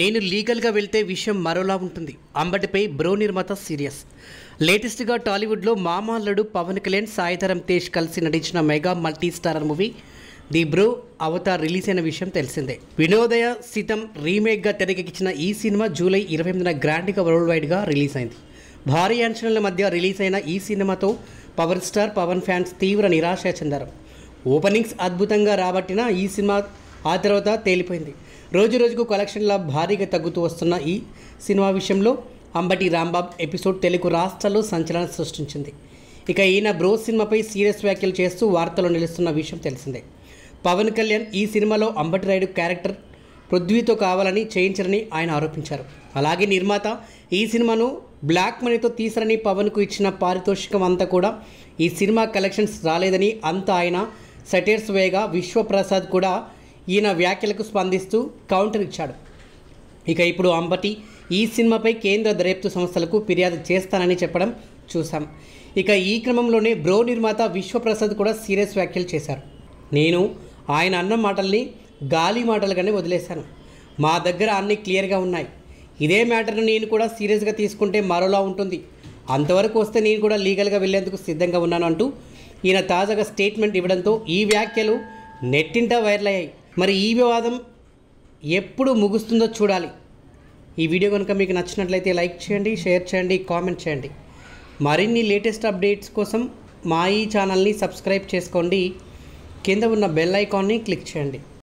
నేను లీగల్గా వెళ్తే విషయం మరోలా ఉంటుంది అంబటిపై బ్రో నిర్మాత సీరియస్ లేటెస్ట్గా టాలీవుడ్లో మామల్లుడు పవన్ కళ్యాణ్ సాయిధరం తేజ్ కలిసి నటించిన mega multi starrer movie the bro Avatar release అయిన విషయం తెలిసిందే వినోదయ సితం రీమేక్గా తెరకెక్కించిన ఈ సినిమా జూలై ఇరవై ఎనిమిదిన గ్రాండ్గా వరల్డ్ వైడ్గా రిలీజ్ అయింది భారీ అంచనాల మధ్య రిలీజ్ అయిన ఈ సినిమాతో పవర్ స్టార్ పవన్ ఫ్యాన్స్ తీవ్ర నిరాశ చెందారు ఓపెనింగ్స్ అద్భుతంగా రాబట్టిన ఈ సినిమా ఆ తర్వాత తేలిపోయింది రోజు రోజుకు కలెక్షన్ల భారీగా తగ్గుతూ వస్తున్న ఈ సినిమా విషయంలో అంబటి రాంబాబ్ ఎపిసోడ్ తెలుగు రాష్ట్రాల్లో సంచలనం సృష్టించింది ఇక ఈయన బ్రో సినిమాపై సీరియస్ వ్యాఖ్యలు చేస్తూ వార్తలు నిలుస్తున్న విషయం తెలిసిందే పవన్ కళ్యాణ్ ఈ సినిమాలో అంబటి రాయుడు క్యారెక్టర్ పృథ్వీతో కావాలని చేయించరని ఆయన ఆరోపించారు అలాగే నిర్మాత ఈ సినిమాను బ్లాక్ మనీతో తీసరని పవన్కు ఇచ్చిన పారితోషికం అంతా కూడా ఈ సినిమా కలెక్షన్స్ రాలేదని అంతా ఆయన సెటైర్స్ వేగా విశ్వప్రసాద్ కూడా ఈయన వ్యాఖ్యలకు స్పందిస్తూ కౌంటర్ ఇచ్చాడు ఇక ఇప్పుడు అంబటి ఈ సినిమాపై కేంద్ర దర్యాప్తు సంస్థలకు ఫిర్యాదు చేస్తానని చెప్పడం చూశాం ఇక ఈ క్రమంలోనే బ్రో నిర్మాత విశ్వప్రసాద్ కూడా సీరియస్ వ్యాఖ్యలు చేశారు నేను ఆయన అన్న మాటల్ని గాలి మాటలుగానే వదిలేశాను మా దగ్గర అన్నీ క్లియర్గా ఉన్నాయి ఇదే మ్యాటర్ను నేను కూడా సీరియస్గా తీసుకుంటే మరోలా ఉంటుంది అంతవరకు వస్తే నేను కూడా లీగల్గా వెళ్లేందుకు సిద్ధంగా ఉన్నాను అంటూ ఈయన తాజాగా స్టేట్మెంట్ ఇవ్వడంతో ఈ వ్యాఖ్యలు నెట్టింటా వైరల్ అయ్యాయి మరి ఈ వివాదం ఎప్పుడు ముగుస్తుందో చూడాలి ఈ వీడియో కనుక మీకు నచ్చినట్లయితే లైక్ చేయండి షేర్ చేయండి కామెంట్ చేయండి మరిన్ని లేటెస్ట్ అప్డేట్స్ కోసం మా ఈ ఛానల్ని సబ్స్క్రైబ్ చేసుకోండి కింద ఉన్న బెల్ ఐకాన్ని క్లిక్ చేయండి